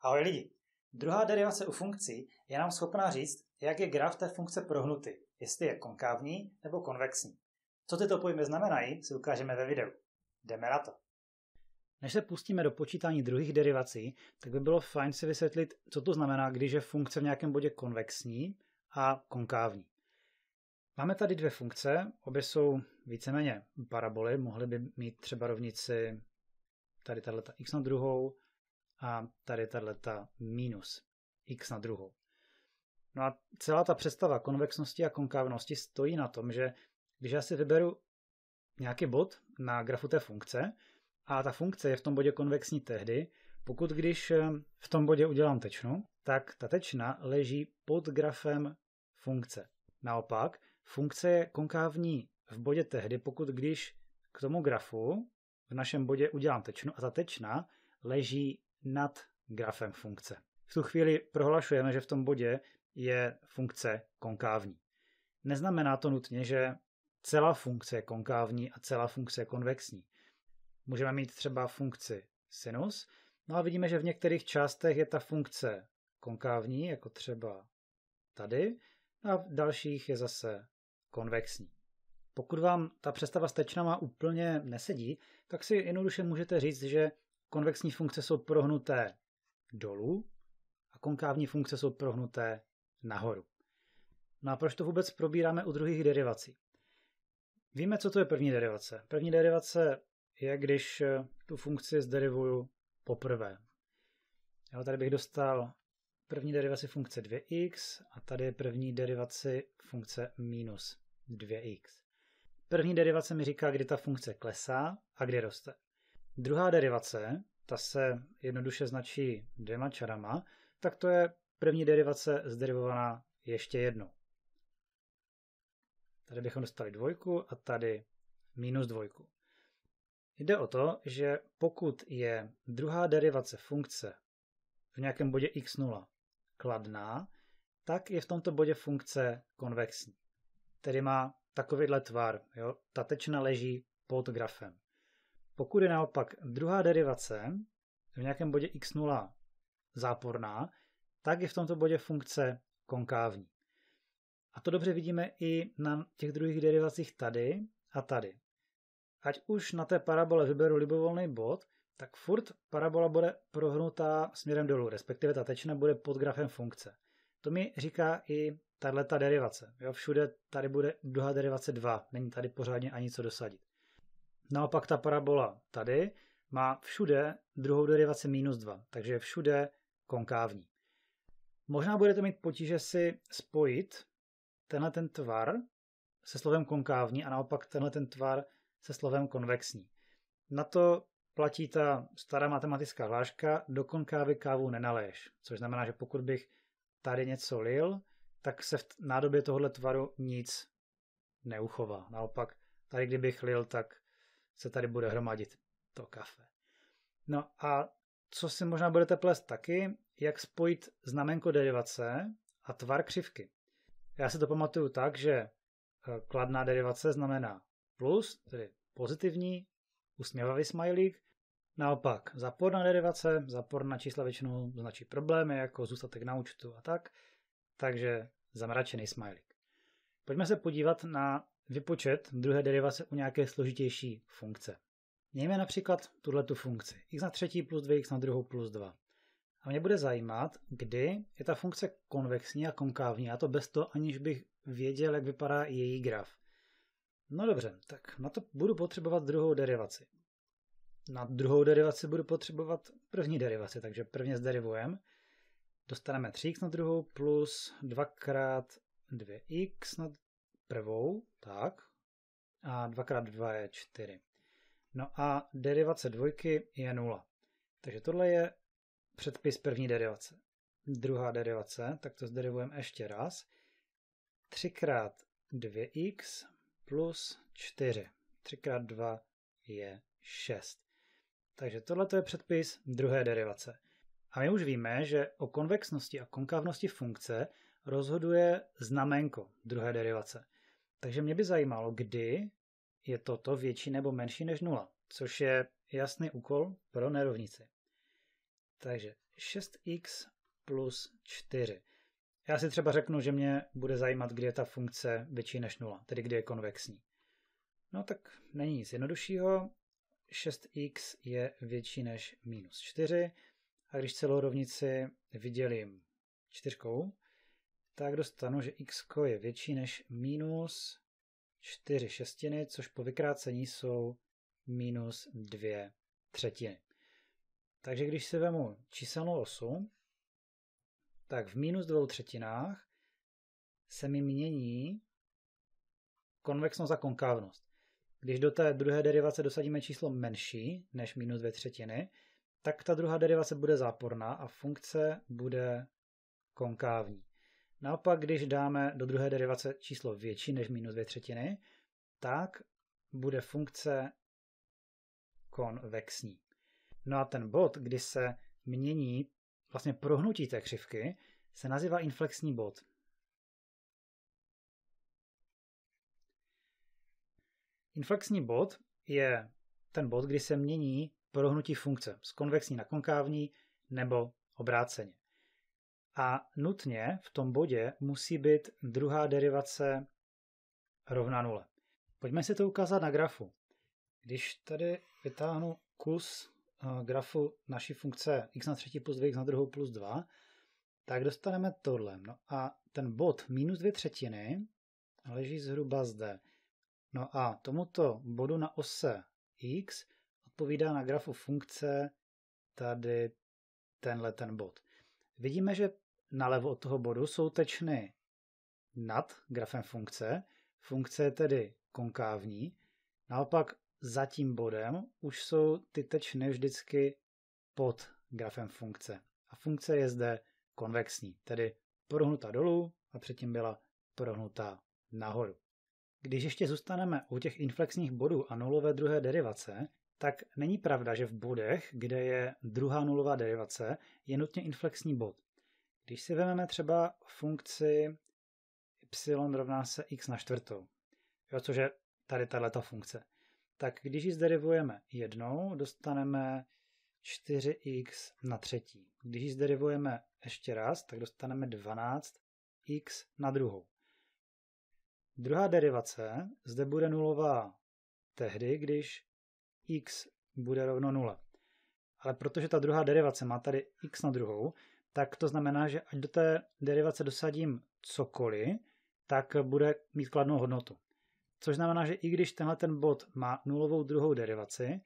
Ahoj lidi! Druhá derivace u funkcí je nám schopná říct, jak je graf té funkce prohnutý, jestli je konkávní nebo konvexní. Co tyto pojmy znamenají, si ukážeme ve videu. Jdeme na to! Než se pustíme do počítání druhých derivací, tak by bylo fajn si vysvětlit, co to znamená, když je funkce v nějakém bodě konvexní a konkávní. Máme tady dvě funkce, obě jsou víceméně paraboly, mohly by mít třeba rovnici tady tato x na druhou a tady tato minus x na druhou. No a celá ta představa konvexnosti a konkávnosti stojí na tom, že když já si vyberu nějaký bod na grafu té funkce a ta funkce je v tom bodě konvexní tehdy, pokud když eh, v tom bodě udělám tečnu, tak ta tečna leží pod grafem funkce. Naopak, funkce je konkávní v bodě tehdy, pokud když k tomu grafu v našem bodě udělám tečnu a ta tečna leží nad grafem funkce. V tu chvíli prohlašujeme, že v tom bodě je funkce konkávní. Neznamená to nutně, že celá funkce je konkávní a celá funkce je konvexní. Můžeme mít třeba funkci sinus, no a vidíme, že v některých částech je ta funkce konkávní, jako třeba tady, no a v dalších je zase konvexní. Pokud vám ta představa s má úplně nesedí, tak si jednoduše můžete říct, že konvexní funkce jsou prohnuté dolů a konkávní funkce jsou prohnuté nahoru. No a proč to vůbec probíráme u druhých derivací? Víme, co to je první derivace. První derivace je, když eh, tu funkci zderivuju poprvé. Jo, tady bych dostal první derivaci funkce 2x a tady je první derivaci funkce minus 2x. První derivace mi říká, kdy ta funkce klesá a kdy roste. Druhá derivace, ta se jednoduše značí dvěma čarama, tak to je první derivace zderivovaná ještě jednou. Tady bychom dostali dvojku a tady minus dvojku. Jde o to, že pokud je druhá derivace funkce v nějakém bodě x0 kladná, tak je v tomto bodě funkce konvexní. Tedy má takovýhle tvar. Jo? Ta tečna leží pod grafem. Pokud je naopak druhá derivace v nějakém bodě x0 záporná, tak je v tomto bodě funkce konkávní. A to dobře vidíme i na těch druhých derivacích tady a tady. Ať už na té parabole vyberu libovolný bod, tak furt parabola bude prohnutá směrem dolů, respektive ta tečna bude pod grafem funkce. To mi říká i tahle derivace. Jo, všude tady bude druhá derivace 2, není tady pořádně ani co dosadit. Naopak ta parabola tady má všude druhou derivaci minus 2, takže je všude konkávní. Možná budete mít potíže si spojit tenhle ten tvar se slovem konkávní a naopak tenhle ten tvar se slovem konvexní. Na to platí ta stará matematická hláška do konkávy kávu nenaléš, což znamená, že pokud bych tady něco lil, tak se v nádobě tohoto tvaru nic neuchová. Naopak, tady kdybych lil, tak se tady bude hromadit to kafe. No a co si možná budete plést taky, jak spojit znamenko derivace a tvar křivky. Já si to pamatuju tak, že eh, kladná derivace znamená plus, tedy pozitivní, usměvavý smajlík, naopak záporná derivace, záporná čísla většinou značí problémy, jako zůstatek na účtu a tak, takže zamračený smajlík. Pojďme se podívat na vypočet druhé derivace u nějaké složitější funkce. Mějme například tu funkci x na třetí plus 2x na druhou plus 2. A mě bude zajímat, kdy je ta funkce konvexní a konkávní, a to bez toho, aniž bych věděl, jak vypadá její graf. No dobře, tak na to budu potřebovat druhou derivaci. Na druhou derivaci budu potřebovat první derivaci, takže prvně zderivujeme. Dostaneme 3x na druhou plus 2 krát 2x na prvou, tak, a 2x2 je 4. No a derivace dvojky je 0. Takže tohle je předpis první derivace. Druhá derivace, tak to zderivujeme ještě raz. 3 x 2x plus 4. 3 x 2 je 6. Takže tohle je předpis druhé derivace. A my už víme, že o konvexnosti a konkavnosti funkce rozhoduje znamenko druhé derivace. Takže mě by zajímalo, kdy je toto větší nebo menší než 0, což je jasný úkol pro nerovnici. Takže 6x plus 4. Já si třeba řeknu, že mě bude zajímat, kdy je ta funkce větší než 0, tedy kdy je konvexní. No tak není nic jednoduššího. 6x je větší než minus 4 a když celou rovnici vydělím čtyřkou, tak dostanu, že x je větší než minus 4 šestiny, což po vykrácení jsou minus 2 třetiny. Takže když si vemu číselnou osu, tak v minus dvou třetinách se mi mění konvexnost a konkávnost. Když do té druhé derivace dosadíme číslo menší než minus dvě třetiny, tak ta druhá derivace bude záporná a funkce bude konkávní. Naopak, když dáme do druhé derivace číslo větší než minus dvě třetiny, tak bude funkce konvexní. No a ten bod, kdy se mění vlastně prohnutí té křivky, se nazývá inflexní bod. Inflexní bod je ten bod, kdy se mění prohnutí funkce z konvexní na konkávní nebo obráceně a nutně v tom bodě musí být druhá derivace rovna nule. Pojďme si to ukázat na grafu. Když tady vytáhnu kus eh, grafu naší funkce x na třetí plus 2, x na druhou plus 2, tak dostaneme tohle. No a ten bod minus dvě třetiny leží zhruba zde. No a tomuto bodu na ose x odpovídá na grafu funkce tady tenhle ten bod. Vidíme, že nalevo od toho bodu jsou tečny nad grafem funkce. Funkce je tedy konkávní. Naopak za tím bodem už jsou ty tečny vždycky pod grafem funkce. A funkce je zde konvexní, tedy prohnutá dolů a předtím byla prohnutá nahoru. Když ještě zůstaneme u těch inflexních bodů a nulové druhé derivace, tak není pravda, že v bodech, kde je druhá nulová derivace, je nutně inflexní bod. Když si vezmeme třeba funkci y rovná se x na čtvrtou, jo, což je tady tato funkce, tak když ji zderivujeme jednou, dostaneme 4x na třetí. Když ji zderivujeme ještě raz, tak dostaneme 12x na druhou. Druhá derivace zde bude nulová tehdy, když x bude rovno nule. Ale protože ta druhá derivace má tady x na druhou, tak to znamená, že ať do té derivace dosadím cokoliv, tak bude mít kladnou hodnotu. Což znamená, že i když tenhle ten bod má nulovou druhou derivaci,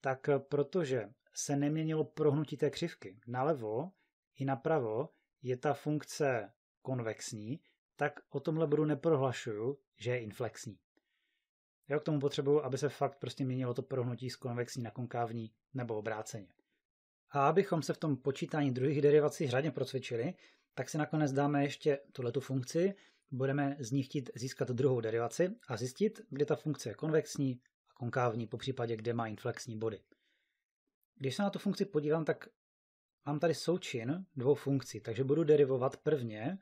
tak protože se neměnilo prohnutí té křivky nalevo i napravo, je ta funkce konvexní, tak o tomhle bodu neprohlašuju, že je inflexní. Já k tomu potřebuju, aby se fakt prostě měnilo to prohnutí z konvexní na konkávní nebo obráceně. A abychom se v tom počítání druhých derivací řádně procvičili, tak si nakonec dáme ještě tuhletu funkci, budeme z ní chtít získat druhou derivaci a zjistit, kde ta funkce je konvexní a konkávní, po případě kde má inflexní body. Když se na tu funkci podívám, tak mám tady součin dvou funkcí, takže budu derivovat prvně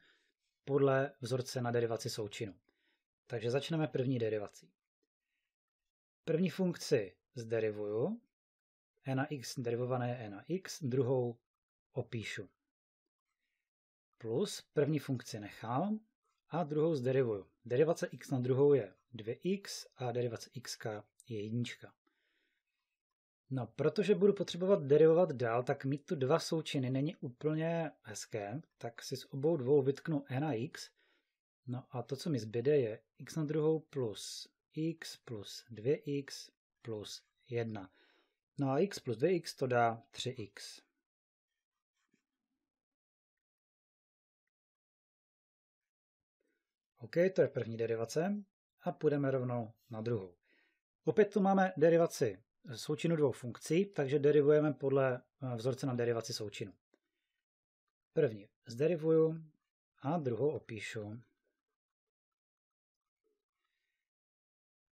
podle vzorce na derivaci součinu. Takže začneme první derivací. První funkci zderivuju, e na x derivované e na x, druhou opíšu. Plus první funkci nechám a druhou zderivuju. Derivace x na druhou je 2x a derivace x je jednička. No, protože budu potřebovat derivovat dál, tak mít tu dva součiny není úplně hezké, tak si s obou dvou vytknu e na x. No a to, co mi zbyde, je x na druhou plus x plus 2x plus 1. No a x plus 2x to dá 3x. OK, to je první derivace a půjdeme rovnou na druhou. Opět tu máme derivaci součinu dvou funkcí, takže derivujeme podle eh, vzorce na derivaci součinu. První zderivuju a druhou opíšu.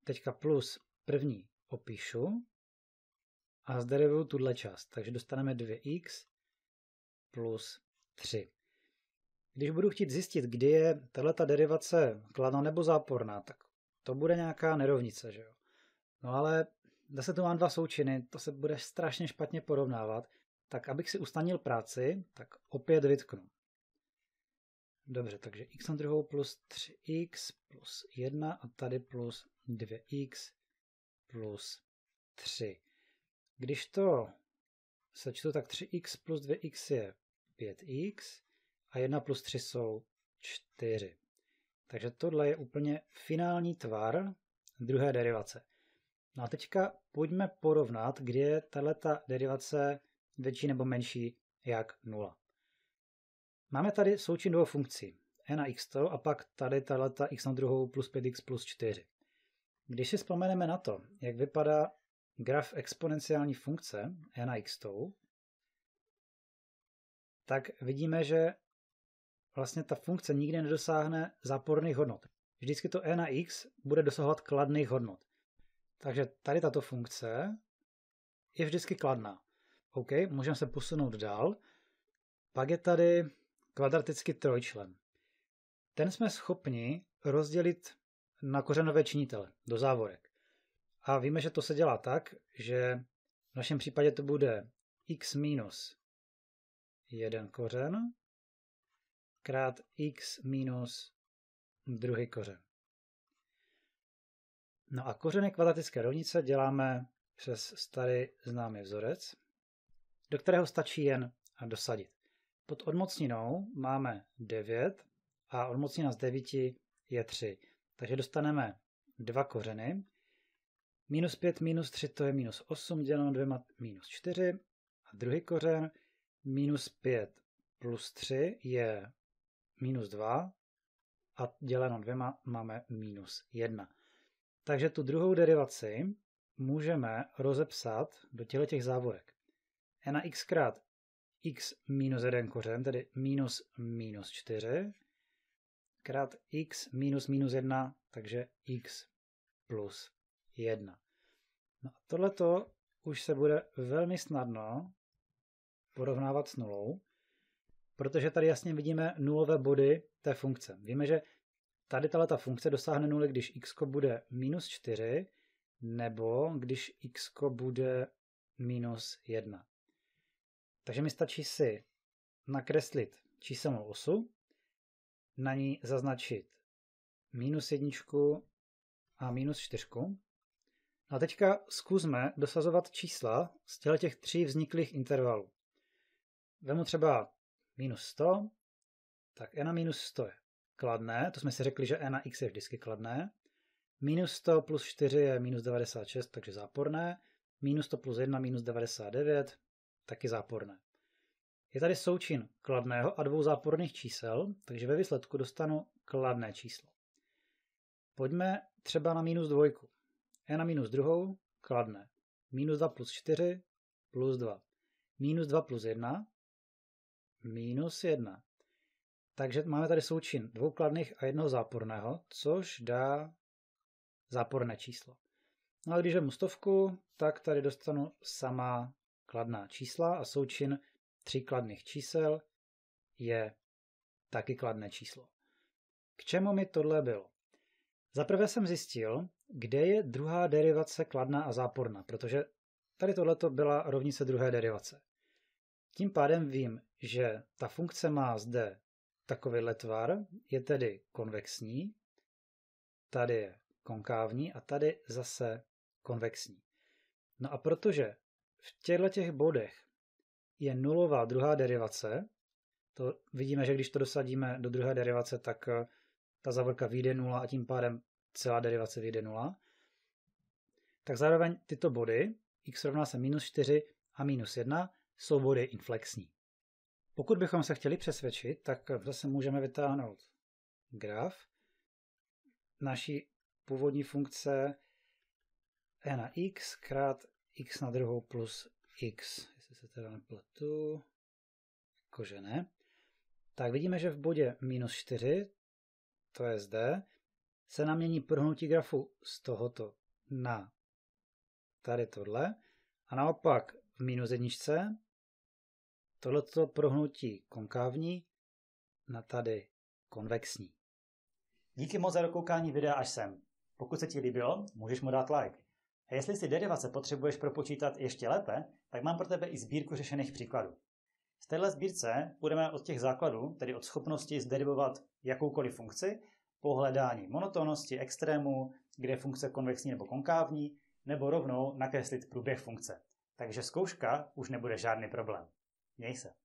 Teďka plus první opíšu a zderevuju tuhle část, takže dostaneme 2x plus 3. Když budu chtít zjistit, kdy je tato derivace kladná nebo záporná, tak to bude nějaká nerovnice, že jo? No ale zase tu mám dva součiny, to se bude strašně špatně porovnávat, tak abych si ustanil práci, tak opět vytknu. Dobře, takže x na druhou plus 3x plus 1 a tady plus 2x plus 3. Když to sečtu, tak 3x plus 2x je 5x a 1 plus 3 jsou 4. Takže tohle je úplně finální tvar druhé derivace. No a teďka pojďme porovnat, kde je tato derivace větší nebo menší jak 0. Máme tady součin dvou funkcí, e na x a pak tady tato x na druhou plus 5x plus 4. Když si vzpomeneme na to, jak vypadá graf exponenciální funkce e na x tou, tak vidíme, že vlastně ta funkce nikdy nedosáhne záporných hodnot. Vždycky to e na x bude dosahovat kladných hodnot. Takže tady tato funkce je vždycky kladná. OK, můžeme se posunout dál. Pak je tady kvadratický trojčlen. Ten jsme schopni rozdělit na kořenové činitele, do závorek. A víme, že to se dělá tak, že v našem případě to bude x minus 1 kořen krát x minus druhý kořen. No a kořeny kvadratické rovnice děláme přes starý známý vzorec, do kterého stačí jen dosadit. Pod odmocninou máme 9 a odmocnina z 9 je 3. Takže dostaneme dva kořeny Minus 5 minus 3 to je minus 8 děleno 2 minus 4. A druhý kořen minus 5 plus 3 je minus 2 a děleno dvěma máme minus 1. Takže tu druhou derivaci můžeme rozepsat do těchto těch závorek. e na x krát x minus 1 kořen, tedy minus minus 4, krát x minus minus 1, takže x plus 1. No a tohleto už se bude velmi snadno porovnávat s nulou, protože tady jasně vidíme nulové body té funkce. Víme, že tady tato funkce dosáhne nuly, když x bude minus 4, nebo když x bude minus 1. Takže mi stačí si nakreslit číselnou osu, na ní zaznačit minus jedničku a minus čtyřku a teďka zkusme dosazovat čísla z těch tří vzniklých intervalů. Vemu třeba minus 100, tak n e na minus 100 je kladné, to jsme si řekli, že n e na x je vždycky kladné. Minus 100 plus 4 je minus 96, takže záporné. Minus 100 plus 1 minus 99, taky záporné. Je tady součin kladného a dvou záporných čísel, takže ve výsledku dostanu kladné číslo. Pojďme třeba na minus dvojku e na minus druhou kladné. Minus 2 plus 4 plus 2. Minus 2 plus 1 minus 1. Takže máme tady součin dvou kladných a jednoho záporného, což dá záporné číslo. No a když mu stovku, tak tady dostanu sama kladná čísla a součin tří kladných čísel je taky kladné číslo. K čemu mi tohle bylo? Zaprvé jsem zjistil, kde je druhá derivace kladná a záporná, protože tady tohleto byla rovnice druhé derivace. Tím pádem vím, že ta funkce má zde takovýhle tvar, je tedy konvexní, tady je konkávní a tady zase konvexní. No a protože v těchto těch bodech je nulová druhá derivace, to vidíme, že když to dosadíme do druhé derivace, tak ta zavorka vyjde nula a tím pádem celá derivace vyjde 0, tak zároveň tyto body x rovná se minus 4 a minus 1 jsou body inflexní. Pokud bychom se chtěli přesvědčit, tak zase můžeme vytáhnout graf naší původní funkce e na x krát x na druhou plus x, jestli se teda nepletu, jakože ne. Tak vidíme, že v bodě minus 4, to je zde, se nám mění prhnutí grafu z tohoto na tady tohle a naopak v minus jedničce tohleto prohnutí konkávní na tady konvexní. Díky moc za dokoukání videa až sem. Pokud se ti líbilo, můžeš mu dát like. A jestli si derivace potřebuješ propočítat ještě lépe, tak mám pro tebe i sbírku řešených příkladů. V téhle sbírce budeme od těch základů, tedy od schopnosti zderivovat jakoukoliv funkci, po hledání monotónnosti extrému, kde je funkce konvexní nebo konkávní, nebo rovnou nakreslit průběh funkce. Takže zkouška už nebude žádný problém. Měj se.